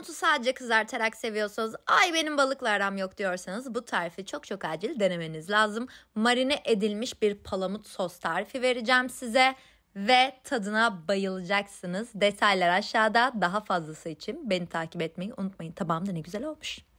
Pamutu sadece kızartarak seviyorsanız ay benim balıkla aram yok diyorsanız bu tarifi çok çok acil denemeniz lazım. Marine edilmiş bir palamut sos tarifi vereceğim size ve tadına bayılacaksınız. Detaylar aşağıda. Daha fazlası için beni takip etmeyi unutmayın. Tamam da ne güzel olmuş.